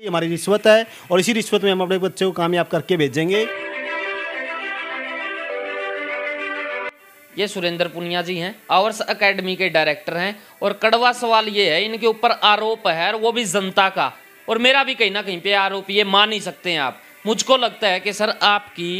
ये हमारी रिश्वत है और इसी रिश्वत में हम अपने बच्चे को कामयाब करके भेजेंगे ये सुरेंद्र पुनिया जी हैं आवर्स एकेडमी के डायरेक्टर हैं और कड़वा सवाल ये है इनके ऊपर आरोप है और वो भी जनता का और मेरा भी कहीं ना कहीं पे आरोप ये मान ही सकते हैं आप मुझको लगता है कि सर आपकी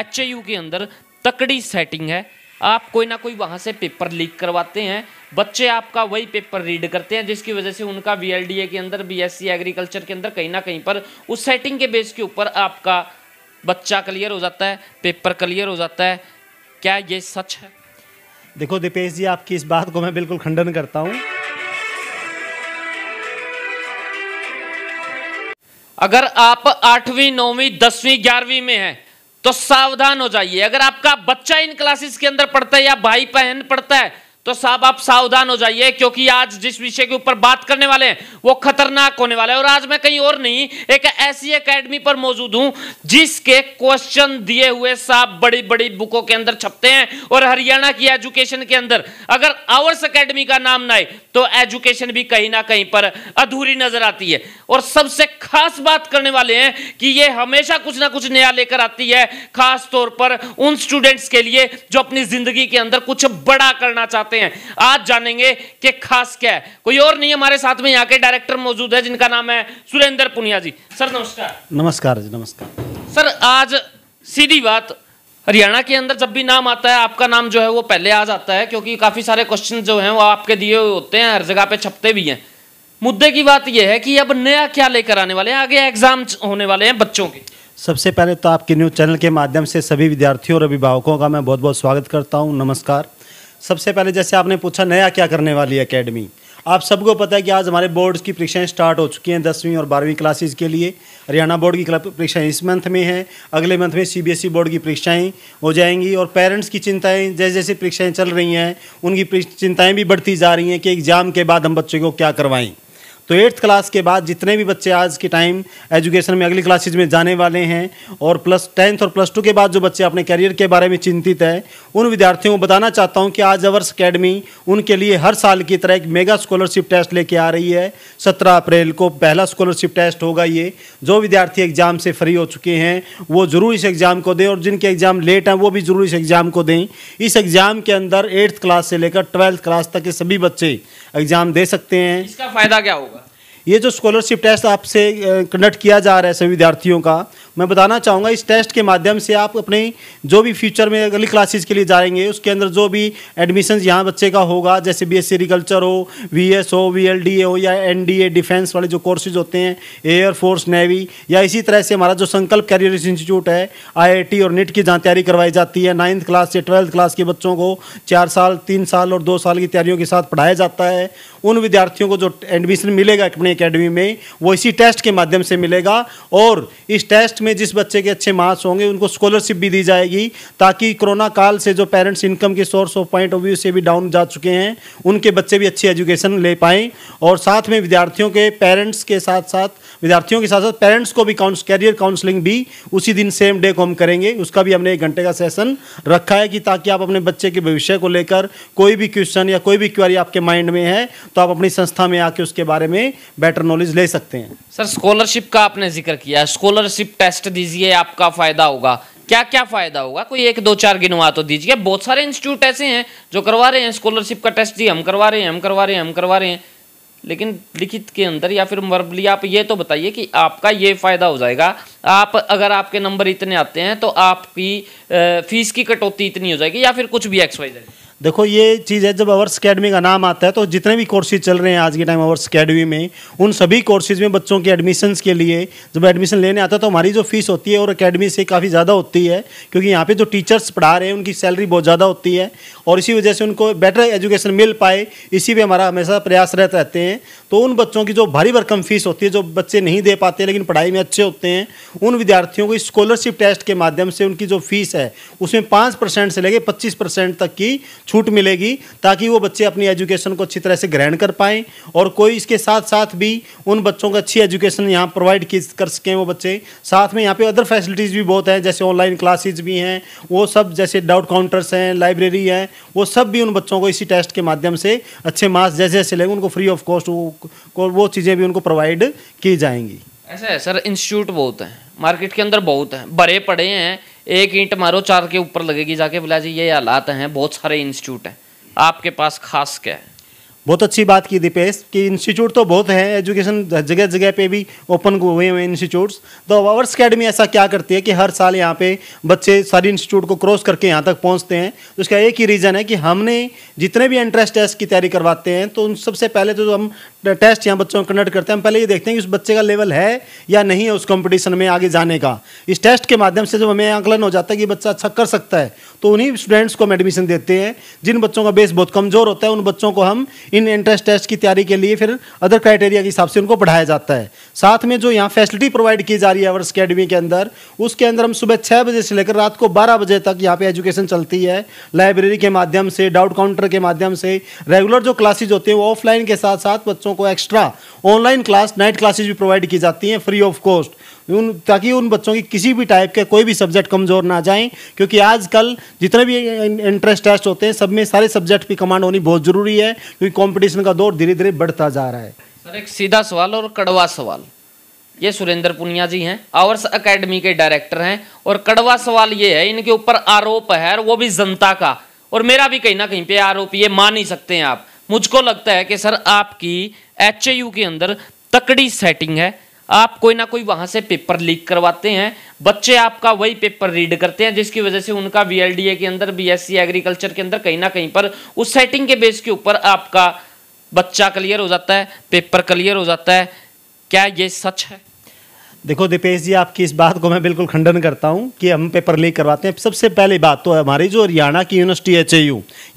एच के अंदर तकड़ी सेटिंग है आप कोई ना कोई वहाँ से पेपर लीक करवाते हैं बच्चे आपका वही पेपर रीड करते हैं जिसकी वजह से उनका वी के अंदर बी एग्रीकल्चर के अंदर कहीं ना कहीं पर उस सेटिंग के बेस के ऊपर आपका बच्चा क्लियर हो जाता है पेपर क्लियर हो जाता है क्या ये सच है देखो दीपेश जी आपकी इस बात को मैं बिल्कुल खंडन करता हूँ अगर आप आठवीं नौवीं दसवीं ग्यारहवीं में हैं तो सावधान हो जाइए अगर आपका बच्चा इन क्लासेस के अंदर पढ़ता है या भाई बहन पढ़ता है तो साहब आप सावधान हो जाइए क्योंकि आज जिस विषय के ऊपर बात करने वाले हैं वो खतरनाक होने वाला है और आज मैं कहीं और नहीं एक ऐसी एकेडमी पर मौजूद हूं जिसके क्वेश्चन दिए हुए साहब बड़ी बड़ी बुकों के अंदर छपते हैं और हरियाणा की एजुकेशन के अंदर अगर आवर्स अकेडमी का नाम ना तो एजुकेशन भी कहीं ना कहीं पर अधूरी नजर आती है और सबसे खास बात करने वाले हैं कि ये हमेशा कुछ ना कुछ नया लेकर आती है खास तौर पर उन स्टूडेंट्स के लिए जो अपनी जिंदगी के अंदर कुछ बड़ा करना चाहते चाहते हैं आज जानेंगे कि खास क्या है कोई और नहीं हमारे साथ में यहाँ के डायरेक्टर मौजूद है जिनका नाम है सुरेंद्र पुनिया जी सर नमस्कार नमस्कार जी नमस्कार सर आज सीधी बात हरियाणा के अंदर जब भी नाम आता है आपका नाम जो है वो पहले आ जाता है क्योंकि काफ़ी सारे क्वेश्चन जो हैं वो आपके दिए होते हैं हर जगह पे छपते भी हैं मुद्दे की बात यह है कि अब नया क्या लेकर आने वाले हैं आगे एग्जाम होने वाले हैं बच्चों के सबसे पहले तो आपके न्यूज़ चैनल के माध्यम से सभी विद्यार्थियों और अभिभावकों का मैं बहुत बहुत स्वागत करता हूँ नमस्कार सबसे पहले जैसे आपने पूछा नया क्या करने वाली है अकेडमी आप सबको पता है कि आज हमारे बोर्ड्स की परीक्षाएं स्टार्ट हो चुकी हैं दसवीं और बारहवीं क्लासेस के लिए हरियाणा बोर्ड की परीक्षाएं इस मंथ में हैं अगले मंथ में सीबीएसई बोर्ड e की परीक्षाएं हो जाएंगी और पेरेंट्स की चिंताएं जैसे जैसे परीक्षाएं चल रही हैं उनकी चिंताएं भी बढ़ती जा रही हैं कि एग्ज़ाम के बाद हम बच्चे को क्या करवाएँ तो एट्थ क्लास के बाद जितने भी बच्चे आज के टाइम एजुकेशन में अगली क्लासेज में जाने वाले हैं और प्लस टेंथ और प्लस टू के बाद जो बच्चे अपने करियर के बारे में चिंतित है उन विद्यार्थियों को बताना चाहता हूँ कि आज अवर्स अकेडमी उनके लिए हर साल की तरह एक मेगा स्कॉलरशिप टेस्ट लेके आ रही है सत्रह अप्रैल को पहला स्कॉलरशिप टेस्ट होगा ये जो विद्यार्थी एग्ज़ाम से फ्री हो चुके हैं वो ज़रूर इस एग्ज़ाम को दें और जिनके एग्ज़ाम लेट हैं वो भी ज़रूर इस एग्ज़ाम को दें इस एग्ज़ाम के अंदर एट्थ क्लास से लेकर ट्वेल्थ क्लास तक के सभी बच्चे एग्जाम दे सकते हैं इसका फायदा क्या होगा ये जो स्कॉलरशिप टेस्ट आपसे कंडक्ट किया जा रहा है सभी विद्यार्थियों का मैं बताना चाहूँगा इस टेस्ट के माध्यम से आप अपने जो भी फ्यूचर में अगली क्लासेस के लिए जाएंगे उसके अंदर जो भी एडमिशन यहाँ बच्चे का होगा जैसे बी एस एग्रीकल्चर हो वी एस हो वी एल डी ए हो या एन डी ए डिफेंस वाले जो कोर्सेज होते हैं एयरफोर्स नेवी या इसी तरह से हमारा जो संकल्प कैरियर इंस्टीट्यूट है आई और नीट की जहाँ तैयारी करवाई जाती है नाइन्थ क्लास से ट्वेल्थ क्लास के बच्चों को चार साल तीन साल और दो साल की तैयारियों के साथ पढ़ाया जाता है उन विद्यार्थियों को जो एडमिशन मिलेगा अपने अकेडमी में वो इसी टेस्ट के माध्यम से मिलेगा और इस टेस्ट में जिस बच्चे के अच्छे मार्क्स होंगे उनको स्कॉलरशिप भी दी जाएगी ताकि कोरोना काल से जो पेरेंट्स इनकम के source of point of view से भी डाउन जा चुके हैं उनके बच्चे भी अच्छी एजुकेशन ले पाएँ और साथ में विद्यार्थियों के पेरेंट्स के साथ साथ विद्यार्थियों के साथ साथ पेरेंट्स को भी काउंस कैरियर काउंसलिंग भी उसी दिन सेम डे को हम करेंगे उसका भी हमने एक घंटे का सेशन रखा है कि ताकि आप अपने बच्चे के भविष्य को लेकर कोई भी क्वेश्चन या कोई भी क्वारी आपके माइंड में है तो आप अपनी संस्था में आके उसके बारे में बेटर नॉलेज ले सकते हैं सर स्कॉलरशिप का आपने जिक्र किया स्कॉलरशिप टेस्ट दीजिए आपका फायदा होगा क्या क्या फायदा होगा कोई एक दो चार गिनवा तो दीजिए बहुत सारे इंस्टीट्यूट ऐसे हैं जो करवा रहे हैं स्कॉलरशिप का टेस्ट जी हम करवा रहे हैं हम करवा रहे हैं हम करवा रहे हैं लेकिन लिखित के अंदर या फिर वर्बली आप ये तो बताइए कि आपका ये फ़ायदा हो जाएगा आप अगर आपके नंबर इतने आते हैं तो आपकी फीस की कटौती इतनी हो जाएगी या फिर कुछ भी एक्सवाइज है देखो ये चीज़ है जब अवर्स अकेडमी का नाम आता है तो जितने भी कोर्सेज चल रहे हैं आज के टाइम अवर्स अकेडमी में उन सभी कोर्सेज में बच्चों के एडमिशन्स के लिए जब एडमिशन लेने आता है तो हमारी जो फीस होती है और अकेडमी से काफ़ी ज़्यादा होती है क्योंकि यहाँ पे जो टीचर्स पढ़ा रहे हैं उनकी सैलरी बहुत ज़्यादा होती है और इसी वजह से उनको बेटर एजुकेशन मिल पाए इसी पर हमारा हमेशा प्रयासरत रहते हैं तो उन बच्चों की जो भारी भरकम फीस होती है जो बच्चे नहीं दे पाते लेकिन पढ़ाई में अच्छे होते हैं उन विद्यार्थियों को स्कॉलरशिप टेस्ट के माध्यम से उनकी जो फीस है उसमें पाँच परसेंट से लेके पच्चीस परसेंट तक की छूट मिलेगी ताकि वो बच्चे अपनी एजुकेशन को अच्छी तरह से ग्रहण कर पाएँ और कोई इसके साथ साथ भी उन बच्चों को अच्छी एजुकेशन यहाँ प्रोवाइड कर सकें वो बच्चे साथ में यहाँ पे अदर फैसिलिटीज़ भी बहुत हैं जैसे ऑनलाइन क्लासेज भी हैं वो सब जैसे डाउट काउंटर्स हैं लाइब्रेरी हैं वो सब भी उन बच्चों को इसी टेस्ट के माध्यम से अच्छे मार्क्स जैसे जैसे लेंगे उनको फ्री ऑफ कॉस्ट वो बुक को वो चीज़ें भी उनको प्रोवाइड की जाएंगी ऐसा है सर इंस्टीट्यूट बहुत हैं मार्केट के अंदर बहुत हैं भरे पड़े हैं एक ईंट मारो चार के ऊपर लगेगी जाके बोला जी ये हालात हैं बहुत सारे इंस्टीट्यूट हैं आपके पास खास क्या है बहुत अच्छी बात की दीपेश कि इंस्टीट्यूट तो बहुत हैं एजुकेशन जगह जगह पे भी ओपन हुए हुए इंस्टीट्यूट्स तो अवर्स अकेडमी ऐसा क्या करती है कि हर साल यहाँ पे बच्चे सारे इंस्टीट्यूट को क्रॉस करके यहाँ तक पहुँचते हैं तो उसका एक ही रीज़न है कि हमने जितने भी एंट्रेंस टेस्ट की तैयारी करवाते हैं तो उन सबसे पहले तो हम टेस्ट यहाँ बच्चों को कंडक्ट करते हैं हम पहले ये देखते हैं कि उस बच्चे का लेवल है या नहीं है उस कंपटीशन में आगे जाने का इस टेस्ट के माध्यम से जब हमें आंकलन हो जाता है कि बच्चा अच्छा कर सकता है तो उन्हीं स्टूडेंट्स को हम एडमिशन देते हैं जिन बच्चों का बेस बहुत कमज़ोर होता है उन बच्चों को हम इन एंट्रेंस टेस्ट की तैयारी के लिए फिर अदर क्राइटेरिया के हिसाब से उनको पढ़ाया जाता है साथ में जो यहाँ फैसिलिटी प्रोवाइड की जा रही है अवर्स अकेडमी के अंदर उसके अंदर हम सुबह छः बजे से लेकर रात को बारह बजे तक यहाँ पे एजुकेशन चलती है लाइब्रेरी के माध्यम से डाउट काउंटर के माध्यम से रेगुलर जो क्लासेज होते हैं वो ऑफलाइन के साथ साथ बच्चों को extra online class night classes भी प्रोवाइड की जाती हैं फ्री ऑफ कॉस्ट उन ताकि उन बच्चों की किसी भी टाइप के कोई भी सब्जेक्ट कमज़ोर ना जाएं क्योंकि आजकल जितने भी इंट्रेंस टेस्ट होते हैं सब में सारे सब्जेक्ट की कमांड होनी बहुत ज़रूरी है क्योंकि कंपटीशन का दौर धीरे धीरे बढ़ता जा रहा है सर एक सीधा सवाल और कड़वा सवाल ये सुरेंद्र पुनिया जी हैं आवर्स अकेडमी के डायरेक्टर हैं और कड़वा सवाल ये है इनके ऊपर आरोप है और वो भी जनता का और मेरा भी कहीं ना कहीं पे आरोप ये मान ही सकते हैं आप मुझको लगता है कि सर आपकी एच के अंदर तकड़ी सेटिंग है आप कोई ना कोई वहाँ से पेपर लीक करवाते हैं बच्चे आपका वही पेपर रीड करते हैं जिसकी वजह से उनका वी के अंदर बी एग्रीकल्चर के अंदर कहीं ना कहीं पर उस सेटिंग के बेस के ऊपर आपका बच्चा क्लियर हो जाता है पेपर क्लियर हो जाता है क्या ये सच है देखो दीपेश जी आपकी इस बात को मैं बिल्कुल खंडन करता हूँ कि हम पेपर लीक करवाते हैं सबसे पहली बात तो हमारी जो हरियाणा की यूनिवर्सिटी एच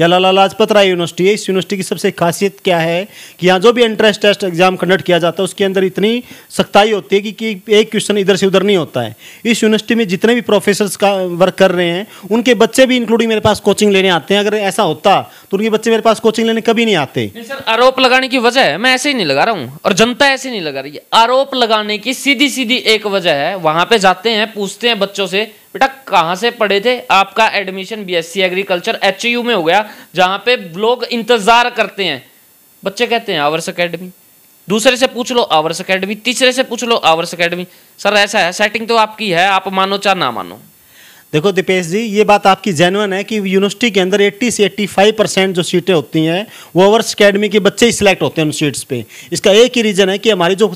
या लाला लाजपत राय यूनिवर्सिटी है इस यूनिवर्सिटी की सबसे खासियत क्या है कि यहाँ जो भी एंट्रेंस टेस्ट एग्जाम कंडक्ट किया जाता है उसके अंदर इतनी सख्ताई होती है कि, कि एक क्वेश्चन इधर से उधर नहीं होता है इस यूनिवर्सिटी में जितने भी प्रोफेसर का वर्क कर रहे हैं उनके बच्चे भी इंक्लूडिंग मेरे पास कोचिंग लेने आते हैं अगर ऐसा होता तो उनके बच्चे मेरे पास कोचिंग लेने कभी नहीं आते सर आरोप लगाने की वजह है मैं ऐसे ही नहीं लगा रहा हूँ और जनता ऐसे नहीं लगा रही है आरोप लगाने की सीधी सीधी एक वजह है वहां पे जाते हैं पूछते हैं बच्चों से बेटा कहाँ से पढ़े थे आपका एडमिशन बीएससी एग्रीकल्चर एच में हो गया जहां पे लोग इंतज़ार करते हैं बच्चे कहते हैं आवर्स अकेडमी दूसरे से पूछ लो आवर्स अकेडमी तीसरे से पूछ लो आवर्स अकेडमी सर ऐसा है सेटिंग तो आपकी है आप मानो चाहे ना मानो देखो दीपेश जी ये बात आपकी जेनुअन है कि यूनिवर्सिटी के अंदर 80 से 85 परसेंट जो सीटें होती हैं वो अवर्स अकेडमी के बच्चे ही सिलेक्ट होते हैं उन सीट्स पे इसका एक ही रीज़न है कि हमारी जो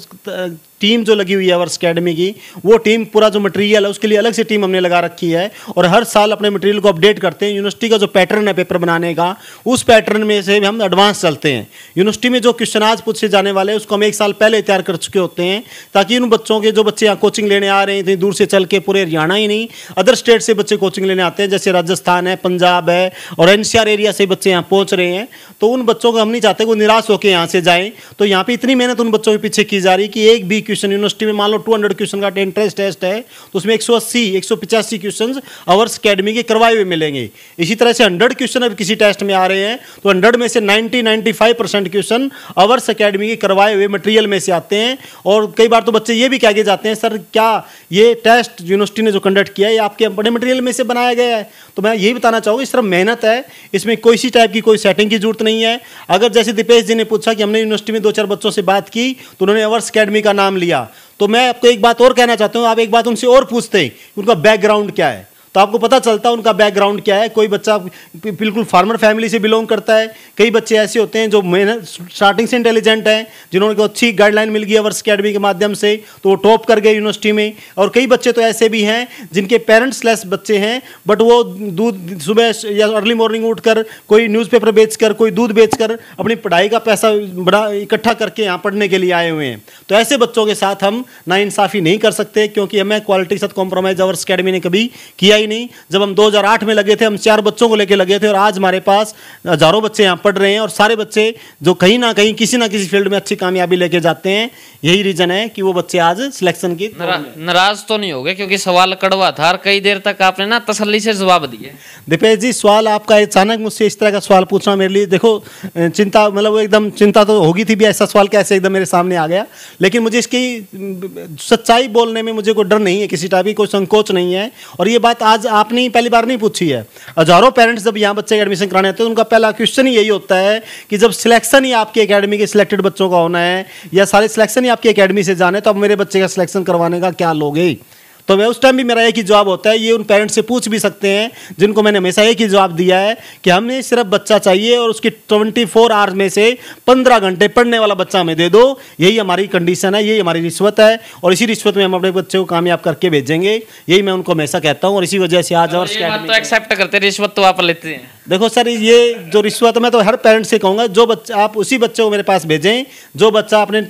टीम जो लगी हुई है अवर्स अकेडमी की वो टीम पूरा जो मटेरियल है उसके लिए अलग से टीम हमने लगा रखी है और हर साल अपने मटेरियल को अपडेट करते हैं यूनिवर्सिटी का जो पैटर्न है पेपर बनाने का उस पैटर्न में से हम एडवांस चलते हैं यूनिवर्सिटी में जो क्वेश्चन आज पूछे जाने वाले हैं उसको हम एक साल पहले तैयार कर चुके होते हैं ताकि उन बच्चों के जो बच्चे यहाँ कोचिंग लेने आ रहे हैं इतनी दूर से चल के पूरे हरियाणा ही नहीं अदर स्टेट से बच्चे कोचिंग लेने आते हैं जैसे राजस्थान है पंजाब है और एनसीआर एरिया से बच्चे यहाँ पहुँच रहे हैं तो उन बच्चों को हम नहीं चाहते वो निराश होकर यहाँ से जाएँ तो यहाँ पर इतनी मेहनत उन बच्चों के पीछे की जा रही है कि एक भी क्वेश्चन यूनिवर्सिटी में मान लो 200 क्वेश्चन का एंट्रेंस टेस्ट है तो उसमें एक एक सौ अस्सी सौ 185 क्वेश्चन आवर्स अकेडमी के करवाए हुए मिलेंगे इसी तरह से हंड्रेड क्वेश्चन अब किसी टेस्ट में आ रहे हैं तो हंड्रेड में से 90 five percent question Ours Academy के करवाए हुए मटेरियल में से आते हैं और कई बार तो बच्चे ये भी कह के जाते हैं सर क्या ये टेस्ट यूनिवर्सिटी ने जो कंडक्ट किया है ये आपके बड़े मटेरियल में से बनाया गया है तो मैं यही बताना चाहूँगा इस तरह मेहनत है इसमें कोई सी टाइप की कोई सेटिंग की जरूरत नहीं है अगर जैसे दीपेश जी ने पूछा कि हमने यूनिवर्सिटी में दो चार बच्चों से बात की तो उन्होंने अवर्स अकेडमी का नाम लिया तो मैं आपको एक बात और कहना चाहता हूँ आप एक बात उनसे और पूछते हैं उनका बैकग्राउंड क्या है तो आपको पता चलता है उनका बैकग्राउंड क्या है कोई बच्चा बिल्कुल फार्मर फैमिली से बिलोंग करता है कई बच्चे ऐसे होते हैं जो मेहनत स्टार्टिंग से इंटेलिजेंट हैं जिन्होंने को अच्छी गाइडलाइन मिल गई है वर्ष अकेडमी के माध्यम से तो वो टॉप कर गए यूनिवर्सिटी में और कई बच्चे तो ऐसे भी हैं जिनके पेरेंट्स लेस बच्चे हैं बट वो दूध सुबह या अर्ली मॉर्निंग कर कोई न्यूज़पेपर बेचकर कोई दूध बेचकर अपनी पढ़ाई का पैसा बड़ा इकट्ठा करके यहाँ पढ़ने के लिए आए हुए हैं तो ऐसे बच्चों के साथ हम नाइंसाफ़ी नहीं कर सकते क्योंकि हमें क्वालिटी के साथ कॉम्प्रोमाइज़ अवर्स अकेडमी ने कभी किया ही नहीं जब हम 2008 में लगे थे हम चार बच्चों को लेके लगे थे और आज हमारे पास हज़ारों बच्चे यहाँ पढ़ रहे हैं और सारे बच्चे जो कहीं ना कहीं किसी ना किसी फील्ड में अच्छी कामयाबी लेके जाते हैं यही रीज़न है कि वो बच्चे आज सिलेक्शन की नाराज तो नहीं हो गए क्योंकि सवाल कड़वा था और कई देर तक आपने ना तसली से जवाब दिए दीपेश जी सवाल आपका अचानक मुझसे इस तरह का सवाल पूछना मेरे लिए देखो चिंता मतलब एकदम चिंता तो होगी थी भी ऐसा सवाल कैसे एकदम मेरे सामने आ गया लेकिन मुझे इसकी सच्चाई बोलने में मुझे कोई डर नहीं है किसी टाइप की कोई संकोच नहीं है और ये बात आज आपने पहली बार नहीं पूछी है हजारों पेरेंट्स जब यहाँ बच्चे एडमिशन कराने आते हैं तो उनका पहला क्वेश्चन ही यही होता है कि जब सिलेक्शन ही आपकी अकेडमी के सिलेक्टेड बच्चों का होना है या सारे सिलेक्शन ही आपकी अकेडमी से जाना है तो अब मेरे बच्चे का सिलेक्शन करवाने का क्या लोगे तो वह उस टाइम भी मेरा एक ही जवाब होता है ये उन पेरेंट्स से पूछ भी सकते हैं जिनको मैंने हमेशा एक ही जवाब दिया है कि हमें सिर्फ बच्चा चाहिए और उसके ट्वेंटी फोर आवर्स में से पंद्रह घंटे पढ़ने वाला बच्चा हमें दे दो यही हमारी कंडीशन है यही हमारी रिश्वत है और इसी रिश्वत में हम अपने बच्चे को कामयाब करके भेजेंगे यही मैं उनको हमेशा कहता हूँ और इसी वजह से आज और एक्सेप्ट तो करते रिश्वत तो आप लेते हैं देखो सर ये जो रिश्वत मैं तो हर पेरेंट्स से कहूँगा जो बच्चा आप उसी बच्चे को मेरे पास भेजें जो बच्चा अपने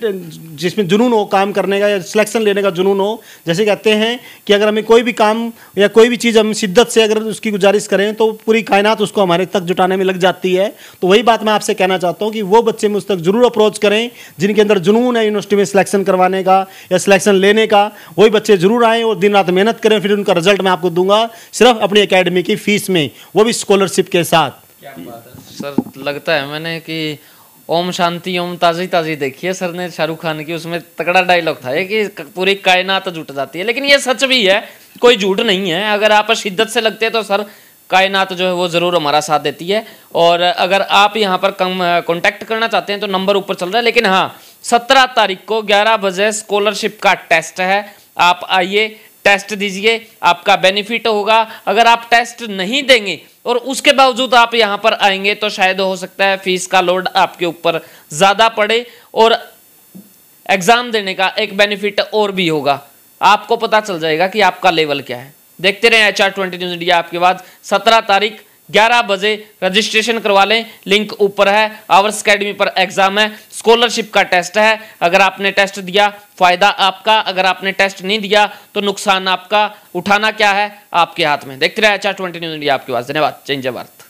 जिसमें जुनून हो काम करने का या सिलेक्शन लेने का जुनून हो जैसे कहते हैं कि अगर हमें कोई भी काम या कोई भी चीज़ हम शिद्दत से अगर उसकी गुजारिश करें तो पूरी कायनात उसको हमारे तक जुटाने में लग जाती है तो वही बात मैं आपसे कहना चाहता हूँ कि वो बच्चे मुझ तक ज़रूर अप्रोच करें जिनके अंदर जुनून है यूनिवर्सिटी में सिलेक्शन करवाने का या सिलेक्शन लेने का वही बच्चे ज़रूर आएँ और दिन रात मेहनत करें फिर उनका रिजल्ट मैं आपको दूंगा सिर्फ अपनी अकेडमी की फ़ीस में वो भी स्कॉलरशिप के साथ सर लगता है मैंने कि ओम शांति ओम ताजी ताजी देखी है सर ने शाहरुख खान की उसमें तगड़ा डायलॉग था कि पूरी कायनात जुट जाती है लेकिन ये सच भी है कोई झूठ नहीं है अगर आप शिद्दत से लगते हैं तो सर कायनात जो है वो ज़रूर हमारा साथ देती है और अगर आप यहाँ पर कम कॉन्टैक्ट करना चाहते हैं तो नंबर ऊपर चल रहा है लेकिन हाँ सत्रह तारीख को ग्यारह बजे स्कॉलरशिप का टेस्ट है आप आइए टेस्ट दीजिए आपका बेनिफिट होगा अगर आप टेस्ट नहीं देंगे और उसके बावजूद आप यहाँ पर आएंगे तो शायद हो सकता है फीस का लोड आपके ऊपर ज़्यादा पड़े और एग्ज़ाम देने का एक बेनिफिट और भी होगा आपको पता चल जाएगा कि आपका लेवल क्या है देखते रहे H R twenty News India आपके बाद सत्रह तारीख ग्यारह बजे रजिस्ट्रेशन करवा लें लिंक ऊपर है आवर्स अकेडमी पर एग्जाम है स्कॉलरशिप का टेस्ट है अगर आपने टेस्ट दिया फायदा आपका अगर आपने टेस्ट नहीं दिया तो नुकसान आपका उठाना क्या है आपके हाथ में देखते रहे चार ट्वेंटी न्यूज इंडिया आपके पास धन्यवाद जय भारत